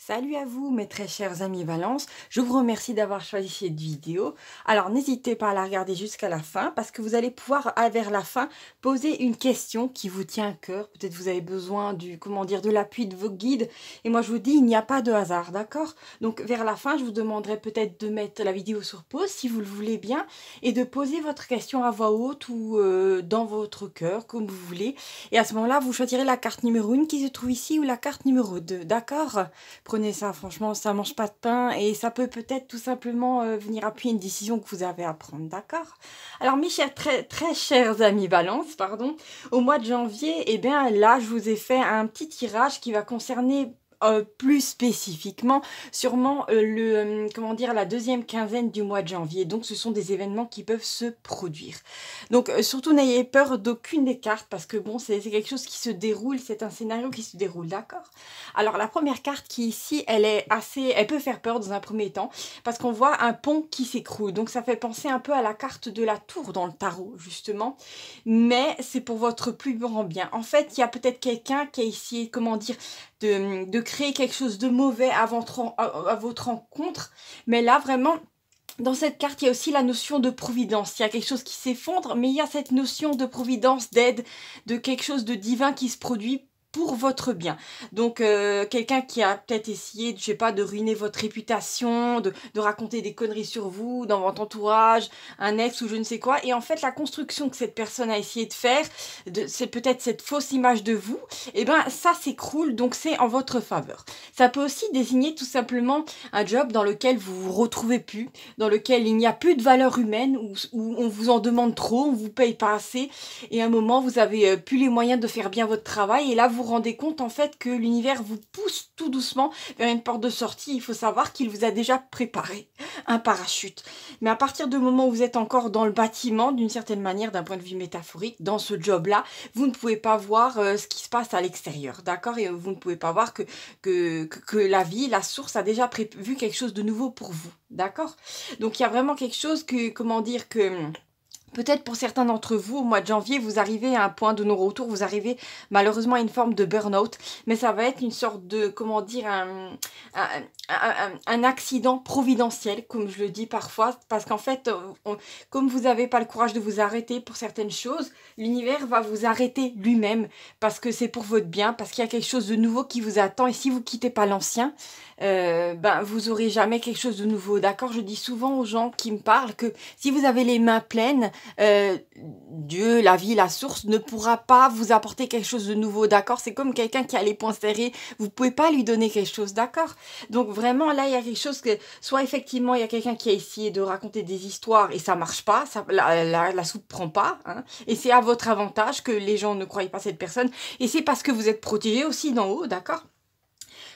Salut à vous mes très chers amis Valence, je vous remercie d'avoir choisi cette vidéo. Alors n'hésitez pas à la regarder jusqu'à la fin parce que vous allez pouvoir vers la fin poser une question qui vous tient à cœur. Peut-être vous avez besoin du comment dire de l'appui de vos guides et moi je vous dis il n'y a pas de hasard, d'accord Donc vers la fin, je vous demanderai peut-être de mettre la vidéo sur pause si vous le voulez bien et de poser votre question à voix haute ou euh, dans votre cœur comme vous voulez et à ce moment-là, vous choisirez la carte numéro 1 qui se trouve ici ou la carte numéro 2, d'accord prenez ça, franchement, ça mange pas de pain et ça peut peut-être tout simplement euh, venir appuyer une décision que vous avez à prendre, d'accord Alors mes chers, très, très chers amis balance, pardon, au mois de janvier, et eh bien là, je vous ai fait un petit tirage qui va concerner euh, plus spécifiquement sûrement euh, le euh, comment dire la deuxième quinzaine du mois de janvier. Donc ce sont des événements qui peuvent se produire. Donc surtout n'ayez peur d'aucune des cartes parce que bon c'est quelque chose qui se déroule, c'est un scénario qui se déroule, d'accord Alors la première carte qui ici elle est assez, elle peut faire peur dans un premier temps parce qu'on voit un pont qui s'écroule. Donc ça fait penser un peu à la carte de la tour dans le tarot justement, mais c'est pour votre plus grand bien. En fait il y a peut-être quelqu'un qui est ici comment dire de, créer quelque chose de mauvais avant à, votre rencontre. Mais là, vraiment, dans cette carte, il y a aussi la notion de providence. Il y a quelque chose qui s'effondre, mais il y a cette notion de providence, d'aide, de quelque chose de divin qui se produit pour votre bien. Donc euh, quelqu'un qui a peut-être essayé, je sais pas, de ruiner votre réputation, de, de raconter des conneries sur vous, dans votre entourage, un ex ou je ne sais quoi. Et en fait, la construction que cette personne a essayé de faire, c'est peut-être cette fausse image de vous, et eh bien ben ça s'écroule, donc c'est en votre faveur. Ça peut aussi désigner tout simplement un job dans lequel vous vous retrouvez plus, dans lequel il n'y a plus de valeur humaine, où, on vous en demande trop, on vous paye pas assez, et à un moment vous avez euh, plus les moyens de faire bien votre travail, et là vous vous rendez compte en fait que l'univers vous pousse tout doucement vers une porte de sortie. Il faut savoir qu'il vous a déjà préparé un parachute. Mais à partir du moment où vous êtes encore dans le bâtiment, d'une certaine manière, d'un point de vue métaphorique, dans ce job-là, vous ne pouvez pas voir euh, ce qui se passe à l'extérieur, d'accord Et vous ne pouvez pas voir que, que, que la vie, la source a déjà prévu quelque chose de nouveau pour vous, d'accord Donc il y a vraiment quelque chose que, comment dire, que... Peut-être pour certains d'entre vous, au mois de janvier, vous arrivez à un point de non-retour, vous arrivez malheureusement à une forme de burn-out, mais ça va être une sorte de, comment dire, un, accident providentiel, comme je le dis parfois, parce qu'en fait, comme vous n'avez pas le courage de vous arrêter pour certaines choses, l'univers va vous arrêter lui-même, parce que c'est pour votre bien, parce qu'il y a quelque chose de nouveau qui vous attend, et si vous ne quittez pas l'ancien, euh, ben vous aurez jamais quelque chose de nouveau, d'accord Je dis souvent aux gens qui me parlent que si vous avez les mains pleines, euh, Dieu, la vie, la source ne pourra pas vous apporter quelque chose de nouveau, d'accord C'est comme quelqu'un qui a les poings serrés, vous pouvez pas lui donner quelque chose, d'accord Donc vraiment, là, il y a quelque chose que, soit effectivement, il y a quelqu'un qui a essayé de raconter des histoires et ça marche pas, ça, la, la, soupe prend pas, hein. et c'est à votre avantage que les gens ne croient pas cette personne, et c'est parce que vous êtes protégé aussi d'en haut, d'accord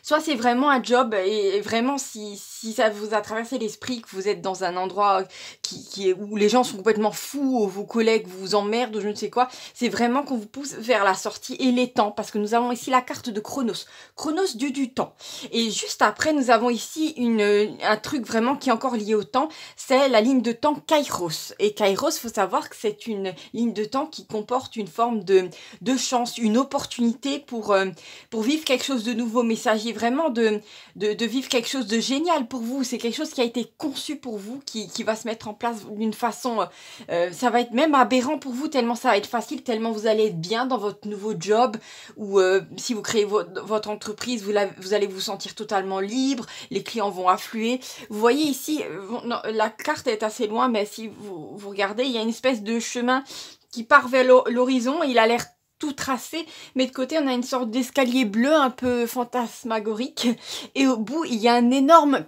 soit c'est vraiment un job et, vraiment si, ça vous a traversé l'esprit, que vous êtes dans un endroit qui, où les gens sont complètement fous, où vos collègues vous emmerdent, ou je ne sais quoi, c'est vraiment qu'on vous pousse vers la sortie et les temps, parce que nous avons ici la carte de Chronos. Chronos, dieu du temps. Et juste après, nous avons ici une, un truc vraiment qui est encore lié au temps, c'est la ligne de temps Kairos. Et Kairos, faut savoir que c'est une ligne de temps qui comporte une forme de, de chance, une opportunité pour, euh, pour vivre quelque chose de nouveau, messager vraiment de, de, vivre quelque chose de génial pour vous. C'est quelque chose qui a été conçu pour vous, qui, va se mettre en place d'une façon... Euh, euh, ça va être même aberrant pour vous, tellement ça va être facile, tellement vous allez être bien dans votre nouveau job, ou euh, si vous créez votre entreprise, vous, allez vous sentir totalement libre, les clients vont affluer. Vous voyez ici, la carte est assez loin, mais si vous, vous regardez, il y a une espèce de chemin qui part vers l'horizon, il a l'air tout tracé, mais de côté on a une sorte d'escalier bleu un peu fantasmagorique, et au bout il y a un énorme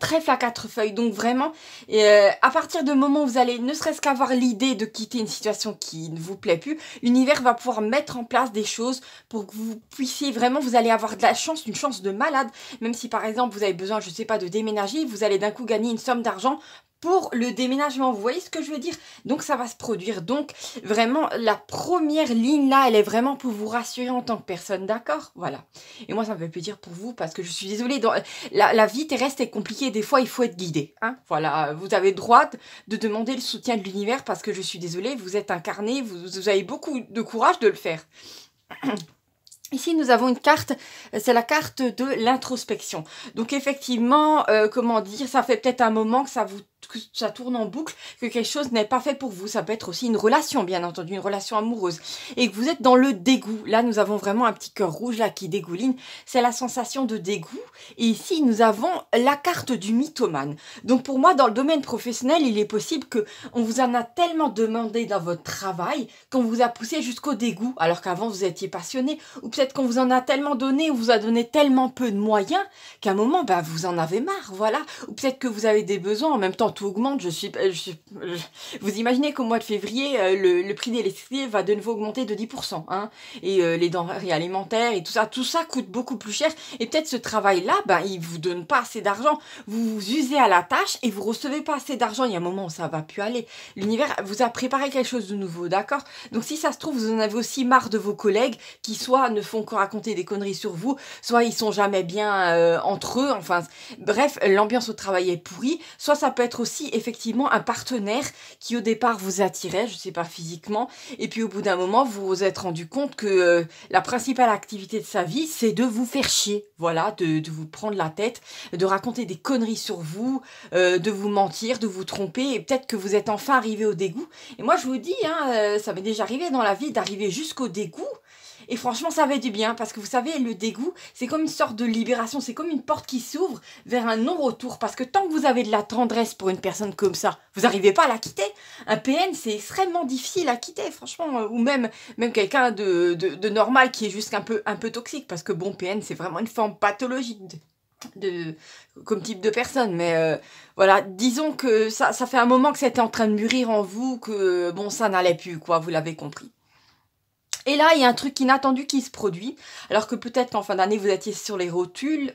trèfle à quatre feuilles. Donc vraiment, euh, à partir du moment où vous allez ne serait-ce qu'avoir l'idée de quitter une situation qui ne vous plaît plus, l'univers va pouvoir mettre en place des choses pour que vous puissiez vraiment, vous allez avoir de la chance, une chance de malade. Même si par exemple vous avez besoin, je sais pas, de déménager, vous allez d'un coup gagner une somme d'argent pour le déménagement. Vous voyez ce que je veux dire Donc ça va se produire. Donc vraiment la première ligne là, elle est vraiment pour vous rassurer en tant que personne, d'accord Voilà. Et moi ça me plus dire pour vous parce que je suis désolée, dans... la, vie terrestre est compliquée. Des fois il faut être guidé. Hein voilà, vous avez droit de demander le soutien de l'univers parce que je suis désolée, vous êtes incarné, vous, avez beaucoup de courage de le faire. Ici, nous avons une carte, c'est la carte de l'introspection. Donc effectivement, euh, comment dire, ça fait peut-être un moment que ça vous que ça tourne en boucle, que quelque chose n'est pas fait pour vous. Ça peut être aussi une relation, bien entendu, une relation amoureuse. Et que vous êtes dans le dégoût. Là, nous avons vraiment un petit cœur rouge là qui dégouline. C'est la sensation de dégoût. Et ici, nous avons la carte du mythomane. Donc pour moi, dans le domaine professionnel, il est possible que on vous en a tellement demandé dans votre travail qu'on vous a poussé jusqu'au dégoût, alors qu'avant vous étiez passionné. Ou peut-être qu'on vous en a tellement donné, ou vous a donné tellement peu de moyens qu'à un moment, ben, vous en avez marre. Voilà. Ou peut-être que vous avez des besoins en même temps augmente, je suis, euh, vous imaginez qu'au mois de février, euh, le, prix d'électricité va de nouveau augmenter de 10%. Hein. et euh, les denrées alimentaires et tout ça, tout ça coûte beaucoup plus cher. Et peut-être ce travail-là, ben, il vous donne pas assez d'argent. Vous vous usez à la tâche et vous recevez pas assez d'argent. Il y a un moment où ça va plus aller. L'univers vous a préparé quelque chose de nouveau, d'accord Donc si ça se trouve, vous en avez aussi marre de vos collègues qui soit ne font que raconter des conneries sur vous, soit ils sont jamais bien entre eux. Enfin, bref, l'ambiance au travail est pourrie. Soit ça peut être aussi aussi effectivement un partenaire qui au départ vous attirait, je sais pas physiquement, et puis au bout d'un moment vous vous êtes rendu compte que euh, la principale activité de sa vie c'est de vous faire chier, voilà, de, vous prendre la tête, de raconter des conneries sur vous, euh, de vous mentir, de vous tromper, et peut-être que vous êtes enfin arrivé au dégoût. Et moi je vous dis, hein, euh, ça m'est déjà arrivé dans la vie d'arriver jusqu'au dégoût. Et franchement, ça fait du bien parce que vous savez, le dégoût, c'est comme une sorte de libération, c'est comme une porte qui s'ouvre vers un non-retour. Parce que tant que vous avez de la tendresse pour une personne comme ça, vous n'arrivez pas à la quitter. Un PN, c'est extrêmement difficile à quitter, franchement. Euh, ou même, même quelqu'un de, de, normal qui est juste un peu, un peu toxique. Parce que bon, PN, c'est vraiment une forme pathologique de comme type de personne mais euh, voilà disons que ça, ça fait un moment que c'était en train de mûrir en vous que bon ça n'allait plus quoi vous l'avez compris et là, il y a un truc inattendu qui se produit, alors que peut-être qu'en fin d'année, vous étiez sur les rotules.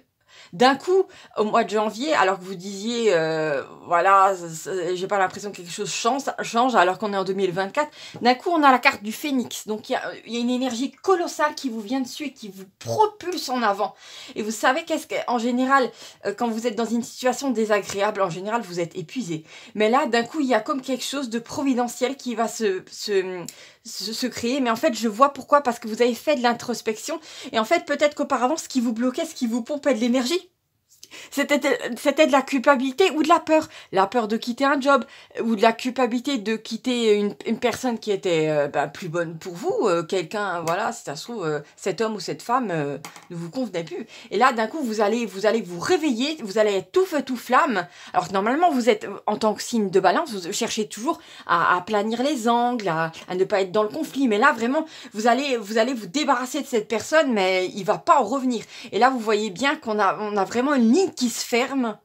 D'un coup, au mois de janvier, alors que vous disiez, euh, voilà, j'ai pas l'impression que quelque chose change, alors qu'on est en 2024, d'un coup, on a la carte du phénix. Donc, il y, a une énergie colossale qui vous vient dessus et qui vous propulse en avant. Et vous savez qu'est-ce qu'en général, euh, quand vous êtes dans une situation désagréable, en général, vous êtes épuisé. Mais là, d'un coup, il y a comme quelque chose de providentiel qui va se, se se, créer. Mais en fait, je vois pourquoi, parce que vous avez fait de l'introspection. Et en fait, peut-être qu'auparavant, ce qui vous bloquait, ce qui vous pompait de l'énergie, c'était de la culpabilité ou de la peur. La peur de quitter un job euh, ou de la culpabilité de quitter une, personne qui était euh, ben, plus bonne pour vous. Euh, quelqu'un, voilà, si ça se trouve, cet homme ou cette femme ne vous convenait plus. Et là, d'un coup, vous allez, vous allez vous réveiller, vous allez être tout feu, tout flamme. Alors normalement, vous êtes, en tant que signe de balance, vous cherchez toujours à, planir les angles, à, ne pas être dans le conflit. Mais là, vraiment, vous allez, vous allez vous débarrasser de cette personne, mais il va pas en revenir. Et là, vous voyez bien qu'on a, on a vraiment une qui se ferme.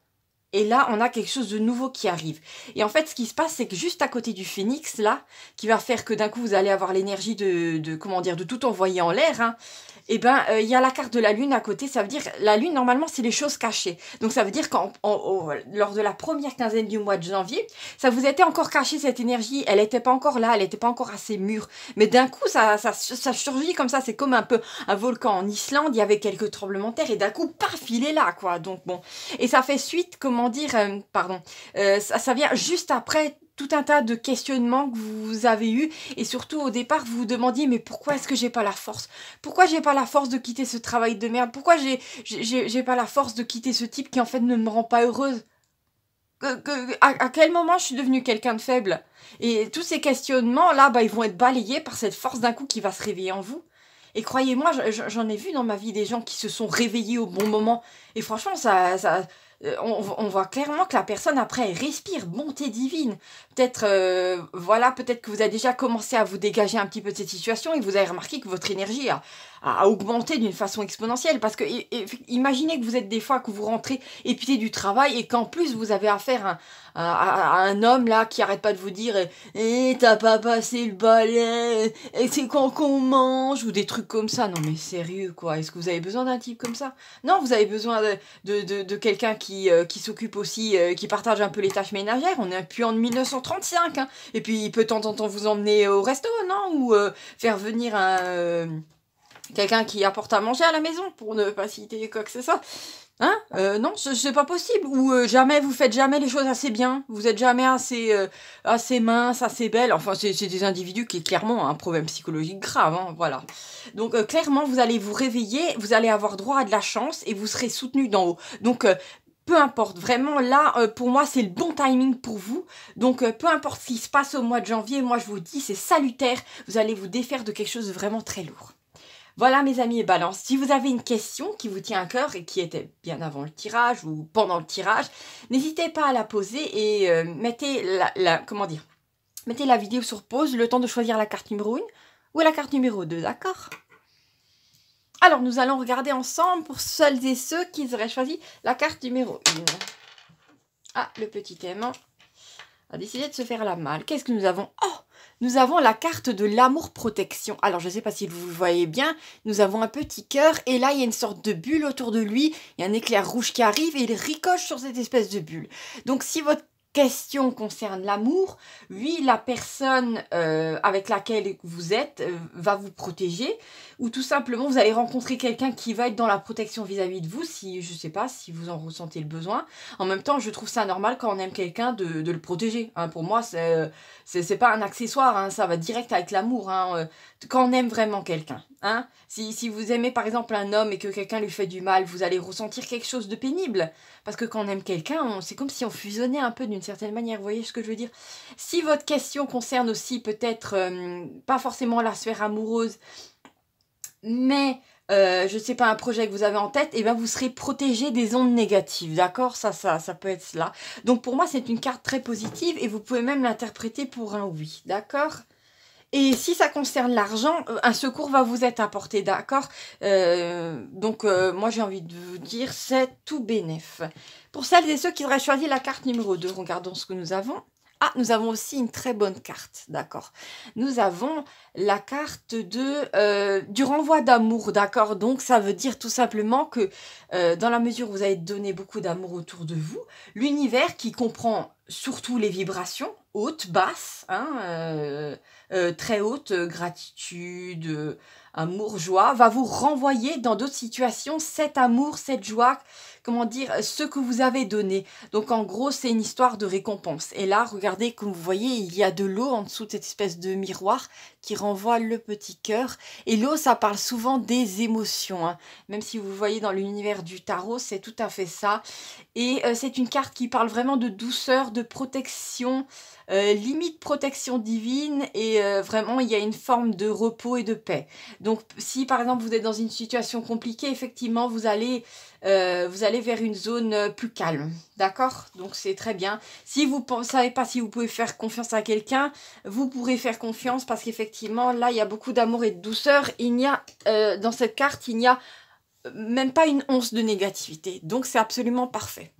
Et là, on a quelque chose de nouveau qui arrive. Et en fait, ce qui se passe, c'est que juste à côté du phénix, là, qui va faire que d'un coup, vous allez avoir l'énergie de, comment dire, de tout envoyer en l'air, hein, eh ben euh, il y a la carte de la lune à côté. Ça veut dire la lune normalement c'est les choses cachées. Donc ça veut dire qu'en lors de la première quinzaine du mois de janvier, ça vous était encore caché cette énergie. Elle n'était pas encore là, elle n'était pas encore assez mûre. Mais d'un coup ça, ça, ça surgit comme ça. C'est comme un peu un volcan en Islande. Il y avait quelques tremblements de terre et d'un coup paf il là quoi. Donc bon et ça fait suite comment dire euh, pardon euh, ça, ça vient juste après tout un tas de questionnements que vous avez eu et surtout au départ vous vous demandiez mais pourquoi est-ce que j'ai pas la force Pourquoi j'ai pas la force de quitter ce travail de merde Pourquoi j'ai pas la force de quitter ce type qui en fait ne me rend pas heureuse à, quel moment je suis devenue quelqu'un de faible Et tous ces questionnements là bah ils vont être balayés par cette force d'un coup qui va se réveiller en vous. Et croyez-moi, j'en ai vu dans ma vie des gens qui se sont réveillés au bon moment. Et franchement, ça, ça, euh, on, voit clairement que la personne après respire bonté divine. Peut-être euh, voilà, peut-être que vous avez déjà commencé à vous dégager un petit peu de cette situation et vous avez remarqué que votre énergie a, à, augmenter d'une façon exponentielle. Parce que imaginez que vous êtes des fois que vous rentrez épuisé du travail et qu'en plus vous avez affaire à, un homme là qui arrête pas de vous dire eh, t'as pas passé le balai, et c'est quand qu'on mange ou des trucs comme ça. Non mais sérieux quoi, est-ce que vous avez besoin d'un type comme ça Non, vous avez besoin de, quelqu'un qui, euh, qui s'occupe aussi, euh, qui partage un peu les tâches ménagères. On est un plus en 1935 hein. et puis il peut de en temps vous emmener au resto, non Ou euh, faire venir un Quelqu'un qui apporte à manger à la maison, pour ne pas citer quoi que c'est ça Hein euh, Non, c'est pas possible. Ou euh, jamais, vous faites jamais les choses assez bien. Vous êtes jamais assez, euh, assez mince, assez belle. Enfin, c'est des individus qui, clairement, un problème psychologique grave. Hein, voilà. Donc, euh, clairement, vous allez vous réveiller, vous allez avoir droit à de la chance et vous serez soutenu d'en haut. Donc, peu importe, vraiment là, pour moi, c'est le bon timing pour vous. Donc, peu importe ce qui se passe au mois de janvier, moi, je vous dis, c'est salutaire. Vous allez vous défaire de quelque chose de vraiment très lourd. Voilà mes amis et balance, si vous avez une question qui vous tient à cœur et qui était bien avant le tirage ou pendant le tirage, n'hésitez pas à la poser et euh, mettez la, comment dire, mettez la vidéo sur pause le temps de choisir la carte numéro 1 ou la carte numéro 2, d'accord alors nous allons regarder ensemble pour celles et ceux qui auraient choisi la carte numéro 1. Ah, le petit aimant a décidé de se faire la malle. Qu'est-ce que nous avons Oh nous avons la carte de l'amour-protection. Alors, je ne sais pas si vous le voyez bien, nous avons un petit cœur et là, il y a une sorte de bulle autour de lui, il y a un éclair rouge qui arrive et il ricoche sur cette espèce de bulle. Donc, si votre question concerne l'amour, oui, la personne euh, avec laquelle vous êtes euh, va vous protéger, ou tout simplement vous allez rencontrer quelqu'un qui va être dans la protection vis-à-vis de vous, si je sais pas, si vous en ressentez le besoin. En même temps, je trouve ça normal quand on aime quelqu'un de, de, le protéger. Hein. Pour moi, euh, c'est c'est pas un accessoire, hein. ça va direct avec l'amour. Hein. Quand on aime vraiment quelqu'un, Hein. si, vous aimez par exemple un homme et que quelqu'un lui fait du mal, vous allez ressentir quelque chose de pénible. Parce que quand on aime quelqu'un, c'est comme si on fusionnait un peu d'une certaine manière. Vous voyez ce que je veux dire Si votre question concerne aussi peut-être euh, pas forcément la sphère amoureuse, mais euh, je ne sais pas un projet que vous avez en tête, et eh bien vous serez protégé des ondes négatives, d'accord Ça, ça, ça peut être cela. Donc pour moi, c'est une carte très positive et vous pouvez même l'interpréter pour un oui, d'accord et si ça concerne l'argent, euh, un secours va vous être apporté, d'accord euh, Donc euh, moi j'ai envie de vous dire, c'est tout bénef. Pour celles et ceux qui auraient choisi la carte numéro 2, regardons ce que nous avons. Ah, nous avons aussi une très bonne carte, d'accord. Nous avons la carte de du renvoi d'amour, d'accord. Donc ça veut dire tout simplement que dans la mesure où vous avez donné beaucoup d'amour autour de vous, l'univers qui comprend surtout les vibrations, hautes, basses, hein, euh, euh, très hautes, euh, gratitude, amour joie va vous renvoyer dans d'autres situations cet amour, cette joie, comment dire, ce que vous avez donné. Donc en gros, c'est une histoire de récompense. Et là, regardez, comme vous voyez, il y a de l'eau en dessous de cette espèce de miroir qui renvoie le petit cœur. Et l'eau, ça parle souvent des émotions. Hein. Même si vous voyez dans l'univers du tarot, c'est tout à fait ça. Et euh, c'est une carte qui parle vraiment de douceur, de protection, euh, limite protection divine et euh, vraiment il y a une forme de repos et de paix. Donc si par exemple vous êtes dans une situation compliquée, effectivement vous allez euh, vous allez vers une zone plus calme, d'accord Donc c'est très bien. Si vous ne savez pas si vous pouvez faire confiance à quelqu'un, vous pourrez faire confiance parce qu'effectivement là il y a beaucoup d'amour et de douceur. Il n'y a dans cette carte il n'y a même pas une once de négativité. Donc c'est absolument parfait.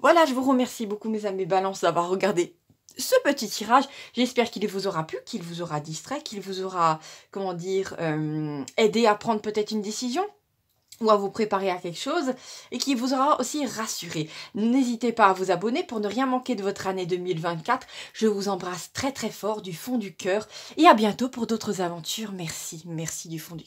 Voilà, je vous remercie beaucoup mes amis balance d'avoir regardé ce petit tirage. J'espère qu'il vous aura plu, qu'il vous aura distrait, qu'il vous aura, comment dire, euh, aidé à prendre peut-être une décision ou à vous préparer à quelque chose et qui vous aura aussi rassuré. N'hésitez pas à vous abonner pour ne rien manquer de votre année 2024. Je vous embrasse très très fort du fond du cœur et à bientôt pour d'autres aventures. Merci, merci du fond du cœur.